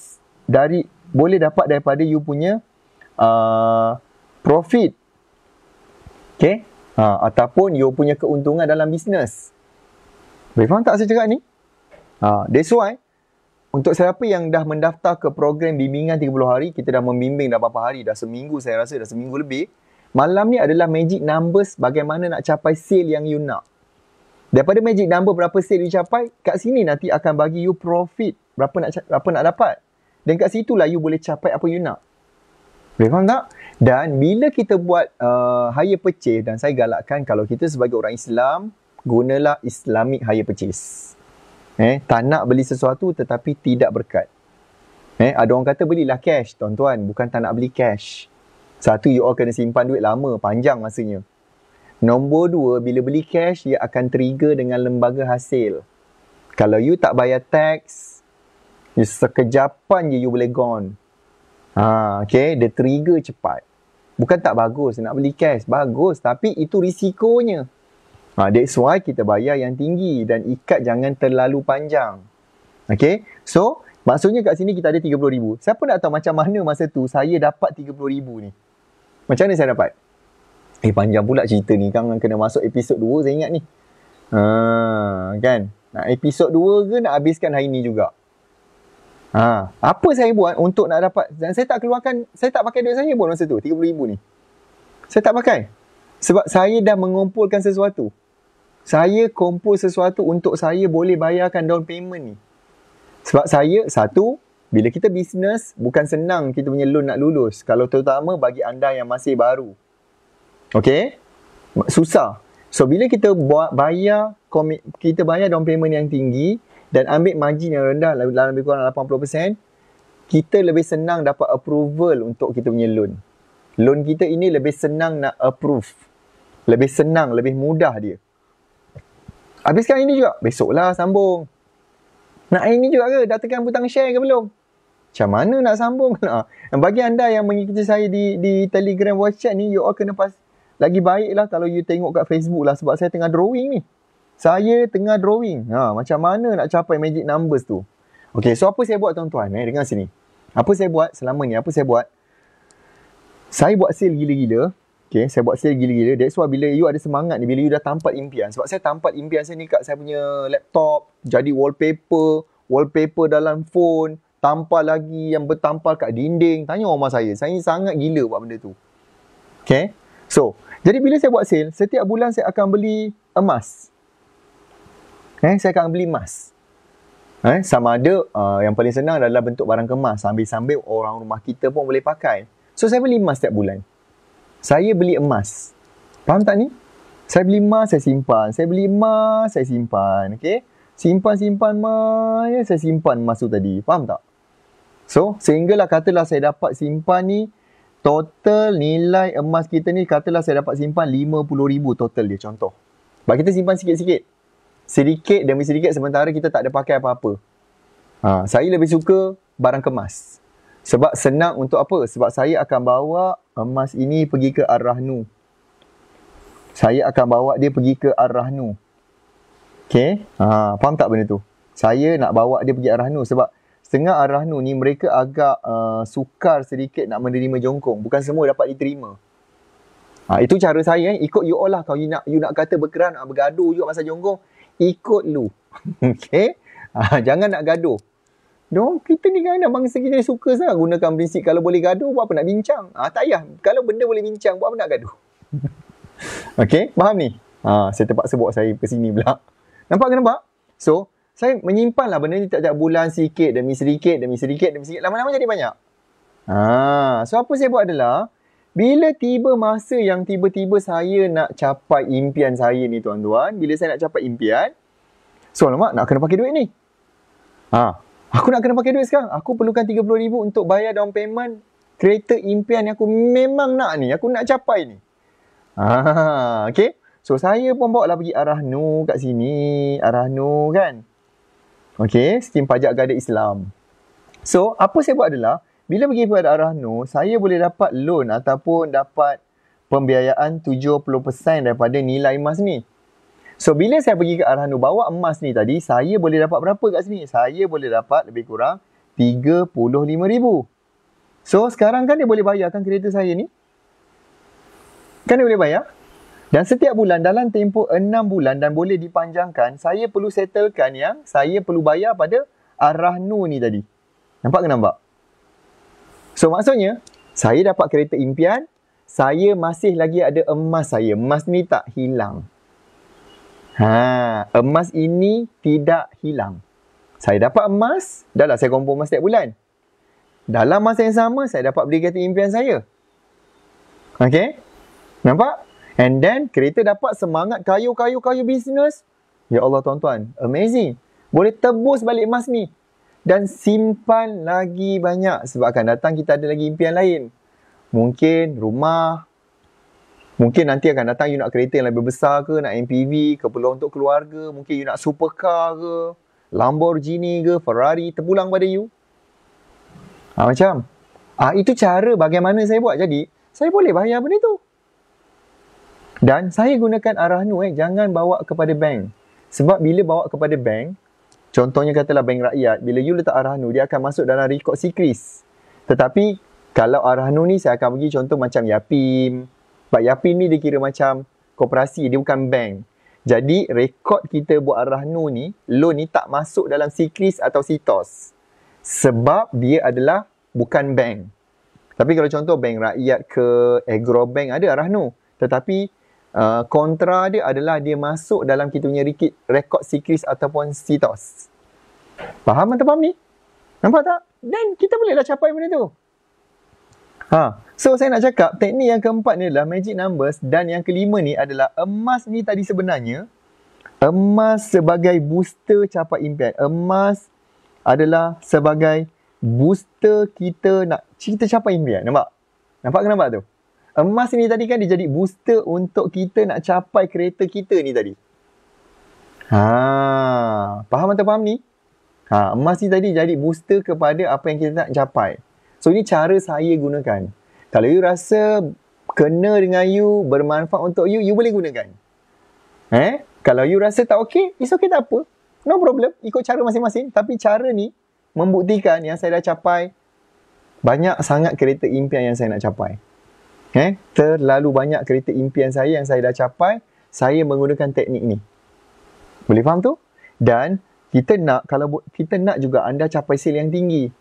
dari boleh dapat daripada you punya uh, profit. Okay? Ha, ataupun you punya keuntungan dalam bisnes. Boleh faham tak saya cakap ni? Ha, that's why untuk siapa yang dah mendaftar ke program bimbingan 30 hari, kita dah membimbing dah berapa hari, dah seminggu saya rasa, dah seminggu lebih. Malam ni adalah magic numbers bagaimana nak capai sale yang you nak. Daripada magic number berapa sale you capai, kat sini nanti akan bagi you profit berapa nak berapa nak dapat. Dan kat lah you boleh capai apa you nak. Boleh faham tak? Dan bila kita buat uh, hire purchase dan saya galakkan kalau kita sebagai orang Islam, gunalah Islamic hire purchase. Eh, tak nak beli sesuatu tetapi tidak berkat. Eh, ada orang kata belilah cash, tuan-tuan. Bukan tak nak beli cash. Satu, you all kena simpan duit lama, panjang masanya. Nombor dua, bila beli cash, ia akan trigger dengan lembaga hasil. Kalau you tak bayar tax, you sekejapan je you boleh gone. Ha, okay, dia trigger cepat. Bukan tak bagus nak beli cash. Bagus, tapi itu risikonya. Ha, that's why kita bayar yang tinggi dan ikat jangan terlalu panjang. Okay? So, maksudnya kat sini kita ada RM30,000. Siapa nak tahu macam mana masa tu saya dapat RM30,000 ni? Macam mana saya dapat? Eh, panjang pula cerita ni. Kan kena masuk episod 2 saya ingat ni. Ha, kan? Nak episod 2 ke nak habiskan hari ni juga? Ha, apa saya buat untuk nak dapat? Dan saya tak keluarkan, saya tak pakai duit saya pun masa tu, RM30,000 ni. Saya tak pakai. Sebab saya dah mengumpulkan sesuatu saya kumpul sesuatu untuk saya boleh bayarkan down payment ni. Sebab saya, satu, bila kita bisnes, bukan senang kita punya loan nak lulus. Kalau terutama bagi anda yang masih baru. Okay? Susah. So, bila kita buat bayar, kita bayar down payment yang tinggi dan ambil margin yang rendah lebih kurang 80%, kita lebih senang dapat approval untuk kita punya loan. Loan kita ini lebih senang nak approve. Lebih senang, lebih mudah dia. Habiskan ini juga. Besoklah sambung. Nak ini juga ke? Dah tekan butang share ke belum? Macam mana nak sambung? Ah, bagi anda yang mengikuti saya di di Telegram WhatsApp ni, you all kena pas. Lagi baiklah kalau you tengok kat Facebook lah sebab saya tengah drawing ni. Saya tengah drawing. Ha, macam mana nak capai magic numbers tu? Okay, so apa saya buat tuan-tuan? Eh, dengar sini. Apa saya buat selama ni? Apa saya buat? Saya buat sale gila-gila. Okay, saya buat sale gila-gila. That's why bila you ada semangat ni, bila you dah tampak impian. Sebab saya tampak impian saya ni kat saya punya laptop, jadi wallpaper, wallpaper dalam phone, tampal lagi yang bertampal kat dinding. Tanya rumah saya. Saya sangat gila buat benda tu. Okay? So, jadi bila saya buat sale, setiap bulan saya akan beli emas. Eh, saya akan beli emas. Eh, sama ada uh, yang paling senang adalah bentuk barang kemas. Sambil-sambil orang rumah kita pun boleh pakai. So, saya beli emas setiap bulan saya beli emas. Faham tak ni? Saya beli emas, saya simpan. Saya beli emas, saya simpan. Okay? Simpan-simpan emas, ya, saya simpan emas tu tadi. Faham tak? So, sehinggalah katalah saya dapat simpan ni, total nilai emas kita ni, katalah saya dapat simpan RM50,000 total dia, contoh. Sebab kita simpan sikit-sikit. Sedikit demi sedikit, sementara kita tak ada pakai apa-apa. Ha, saya lebih suka barang kemas. Sebab senang untuk apa? Sebab saya akan bawa emas ini pergi ke Ar-Rahnu. Saya akan bawa dia pergi ke Ar-Rahnu. Okay? Ha, faham tak benda tu? Saya nak bawa dia pergi Ar-Rahnu sebab setengah Ar-Rahnu ni mereka agak uh, sukar sedikit nak menerima jongkong. Bukan semua dapat diterima. Ha, itu cara saya. Eh? Ikut you all lah. Kalau you nak, you nak kata berkeran, ah, bergaduh juga masa jongkong, ikut lu. okay? Ha, jangan nak gaduh. Dong kita ni kan bangsa kita ni suka sangat gunakan prinsip kalau boleh gaduh buat apa nak bincang. Ah ha, tak payah. Kalau benda boleh bincang buat apa nak gaduh. Okey, faham ni? Ha, saya terpaksa bawa saya ke sini pula. Nampak ke nampak? So, saya menyimpanlah benda ni tak tiap bulan sikit demi sedikit, demi sedikit, demi sedikit. Lama-lama jadi banyak. Ha, so, apa saya buat adalah, bila tiba masa yang tiba-tiba saya nak capai impian saya ni, tuan-tuan. Bila saya nak capai impian, so, lama nak kena pakai duit ni. Ha, Aku nak kena pakai duit sekarang. Aku perlukan RM30,000 untuk bayar down payment kereta impian yang aku memang nak ni. Aku nak capai ni. Ah, okay. So, saya pun bawa lah pergi arah nu kat sini. Arah nu kan. Okay. Skim pajak gada Islam. So, apa saya buat adalah, bila pergi pada arah nu, saya boleh dapat loan ataupun dapat pembiayaan 70% daripada nilai emas ni. So bila saya pergi ke Arhanu bawa emas ni tadi, saya boleh dapat berapa kat sini? Saya boleh dapat lebih kurang 35,000. So sekarang kan dia boleh bayarkan kereta saya ni? Kan dia boleh bayar? Dan setiap bulan dalam tempoh 6 bulan dan boleh dipanjangkan, saya perlu settlekan yang saya perlu bayar pada arah Arhanu ni tadi. Nampak ke nampak? So maksudnya, saya dapat kereta impian, saya masih lagi ada emas saya. Emas ni tak hilang. Ha, emas ini tidak hilang. Saya dapat emas, dah lah saya kumpul emas setiap bulan. Dalam masa yang sama, saya dapat beli kereta impian saya. Okay? Nampak? And then, kereta dapat semangat kayu-kayu-kayu bisnes. Ya Allah tuan-tuan, amazing. Boleh tebus balik emas ni. Dan simpan lagi banyak sebab akan datang kita ada lagi impian lain. Mungkin rumah, Mungkin nanti akan datang you nak kereta yang lebih besar ke, nak MPV ke, perlu untuk keluarga, mungkin you nak supercar ke, Lamborghini ke, Ferrari, terpulang pada you. Ha, macam. Ah ha, itu cara bagaimana saya buat. Jadi, saya boleh bayar benda tu. Dan saya gunakan arah nu eh, jangan bawa kepada bank. Sebab bila bawa kepada bank, contohnya katalah bank rakyat, bila you letak arah nu, dia akan masuk dalam rekod sikris. Tetapi, kalau arah nu ni, saya akan bagi contoh macam Yapim, sebab Yapi ni dia kira macam koperasi, dia bukan bank. Jadi rekod kita buat arah nu ni, loan ni tak masuk dalam Sikris atau Sitos. Sebab dia adalah bukan bank. Tapi kalau contoh bank rakyat ke agrobank ada arah nu. Tetapi uh, kontra dia adalah dia masuk dalam kita punya rekod Sikris ataupun Sitos. Faham atau faham ni? Nampak tak? Dan kita bolehlah capai benda tu. Ha. So saya nak cakap teknik yang keempat ni adalah magic numbers dan yang kelima ni adalah emas ni tadi sebenarnya emas sebagai booster capai impian. Emas adalah sebagai booster kita nak cerita capai impian. Nampak? Nampak kenapa tu? Emas ni tadi kan dia jadi booster untuk kita nak capai kereta kita ni tadi. Ha, faham atau faham ni? Ha, emas ni tadi jadi booster kepada apa yang kita nak capai. So ini cara saya gunakan. Kalau you rasa kena dengan you, bermanfaat untuk you, you boleh gunakan. Eh? Kalau you rasa tak okey, it's okay tak apa. No problem, ikut cara masing-masing. Tapi cara ni membuktikan yang saya dah capai banyak sangat kereta impian yang saya nak capai. Eh? Terlalu banyak kereta impian saya yang saya dah capai, saya menggunakan teknik ni. Boleh faham tu? Dan kita nak kalau kita nak juga anda capai sale yang tinggi.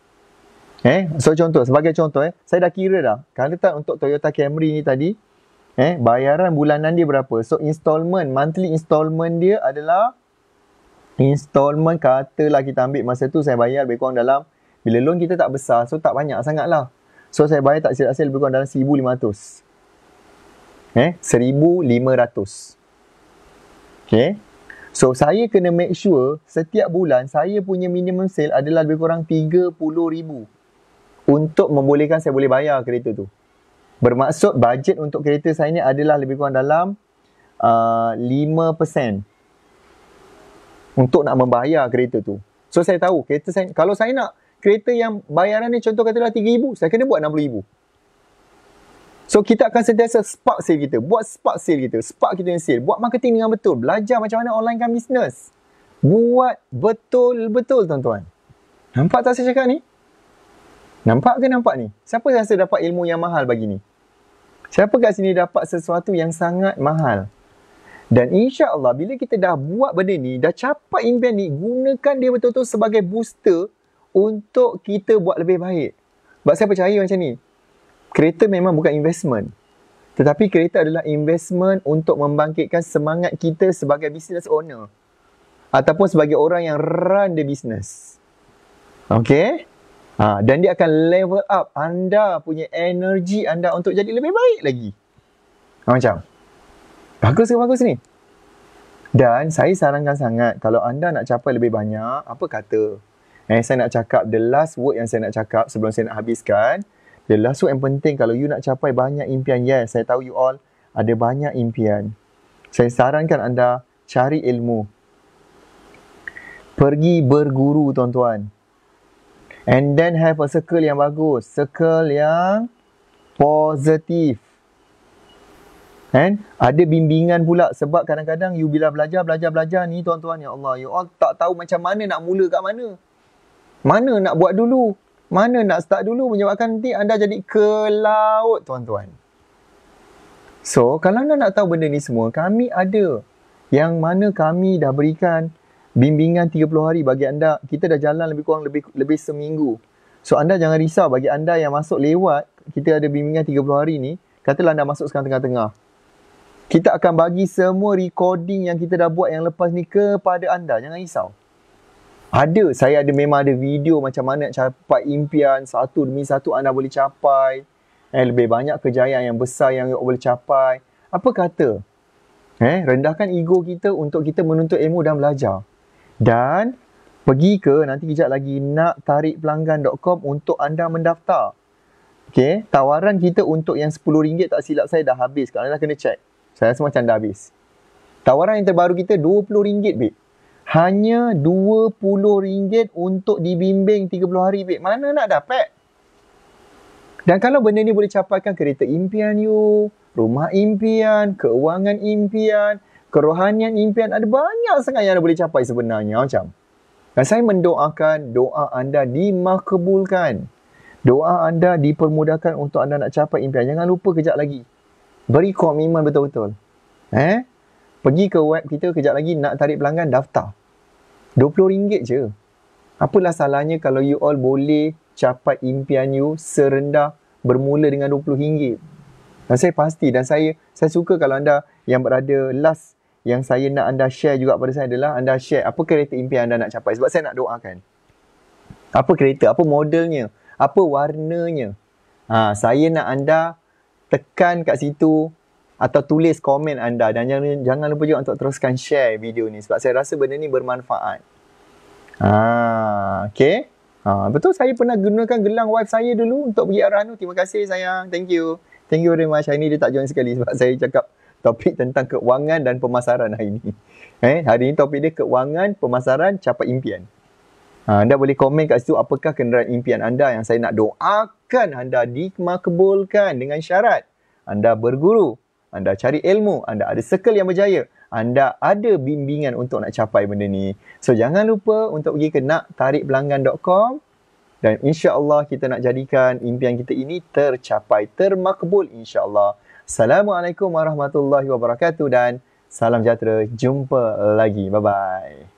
Eh, so contoh, sebagai contoh eh, saya dah kira dah, tak untuk Toyota Camry ni tadi, eh, bayaran bulanan dia berapa? So installment, monthly installment dia adalah installment katalah kita ambil masa tu saya bayar lebih kurang dalam bila loan kita tak besar, so tak banyak sangat lah. So saya bayar tak silap lebih kurang dalam RM1,500. Eh, RM1,500. Okay. So saya kena make sure setiap bulan saya punya minimum sale adalah lebih kurang RM30,000 untuk membolehkan saya boleh bayar kereta tu. Bermaksud budget untuk kereta saya ni adalah lebih kurang dalam uh, 5% untuk nak membayar kereta tu. So saya tahu kereta saya kalau saya nak kereta yang bayaran ni contoh katalah 3000, saya kena buat 60000. So kita akan sentiasa spark sale kita, buat spark sale kita, spark kita yang sale, buat marketing dengan betul, belajar macam mana online kan business. Buat betul-betul tuan-tuan. Nampak tak saya cakap ni? Nampak ke nampak ni? Siapa rasa dapat ilmu yang mahal bagi ni? Siapa kat sini dapat sesuatu yang sangat mahal? Dan insya Allah bila kita dah buat benda ni, dah capai impian ni, gunakan dia betul-betul sebagai booster untuk kita buat lebih baik. Sebab saya percaya macam ni, kereta memang bukan investment. Tetapi kereta adalah investment untuk membangkitkan semangat kita sebagai business owner. Ataupun sebagai orang yang run the business. Okay? Ha, dan dia akan level up anda punya energi anda untuk jadi lebih baik lagi. Ha, macam? Bagus ke bagus ni? Dan saya sarankan sangat kalau anda nak capai lebih banyak, apa kata? Eh, saya nak cakap the last word yang saya nak cakap sebelum saya nak habiskan. The last word yang penting kalau you nak capai banyak impian, yes, saya tahu you all ada banyak impian. Saya sarankan anda cari ilmu. Pergi berguru, tuan-tuan. And then have a circle yang bagus. Circle yang positif. And ada bimbingan pula sebab kadang-kadang you bila belajar, belajar, belajar ni tuan-tuan ya Allah. You ya all tak tahu macam mana nak mula kat mana. Mana nak buat dulu. Mana nak start dulu menyebabkan nanti anda jadi ke laut tuan-tuan. So, kalau anda nak tahu benda ni semua, kami ada yang mana kami dah berikan bimbingan 30 hari bagi anda kita dah jalan lebih kurang lebih lebih seminggu so anda jangan risau bagi anda yang masuk lewat kita ada bimbingan 30 hari ni katalah anda masuk sekarang tengah-tengah kita akan bagi semua recording yang kita dah buat yang lepas ni kepada anda jangan risau ada saya ada memang ada video macam mana nak capai impian satu demi satu anda boleh capai eh lebih banyak kejayaan yang besar yang awak boleh capai apa kata Eh, rendahkan ego kita untuk kita menuntut ilmu dan belajar dan pergi ke nanti kejap lagi nak tarik pelanggan.com untuk anda mendaftar. Okey? tawaran kita untuk yang RM10 tak silap saya dah habis. Kalau anda kena check. Saya rasa macam dah habis. Tawaran yang terbaru kita RM20, babe. Hanya RM20 untuk dibimbing 30 hari, babe. Mana nak dapat? Dan kalau benda ni boleh capaikan kereta impian you, rumah impian, keuangan impian, kerohanian impian ada banyak sangat yang anda boleh capai sebenarnya macam dan saya mendoakan doa anda dimakbulkan. Doa anda dipermudahkan untuk anda nak capai impian. Jangan lupa kejap lagi. Beri komitmen betul-betul. Eh? Pergi ke web kita kejap lagi nak tarik pelanggan daftar. RM20 je. Apalah salahnya kalau you all boleh capai impian you serendah bermula dengan RM20. Dan saya pasti dan saya saya suka kalau anda yang berada last yang saya nak anda share juga pada saya adalah anda share apa kereta impian anda nak capai sebab saya nak doakan. Apa kereta, apa modelnya, apa warnanya. Ha, saya nak anda tekan kat situ atau tulis komen anda dan jangan jangan lupa juga untuk teruskan share video ni sebab saya rasa benda ni bermanfaat. Ha, okay. Ha, betul saya pernah gunakan gelang wife saya dulu untuk pergi arah tu. Terima kasih sayang. Thank you. Thank you very much. Hari ni dia tak join sekali sebab saya cakap topik tentang keuangan dan pemasaran hari ini. Eh, hari ini topik dia keuangan, pemasaran, capai impian. Ha, anda boleh komen kat situ apakah kenderaan impian anda yang saya nak doakan anda dikmakbulkan dengan syarat. Anda berguru, anda cari ilmu, anda ada circle yang berjaya, anda ada bimbingan untuk nak capai benda ni. So jangan lupa untuk pergi ke naktarikbelanggan.com dan insya-Allah kita nak jadikan impian kita ini tercapai, termakbul insya-Allah. Assalamualaikum warahmatullahi wabarakatuh dan salam sejahtera. Jumpa lagi. Bye-bye.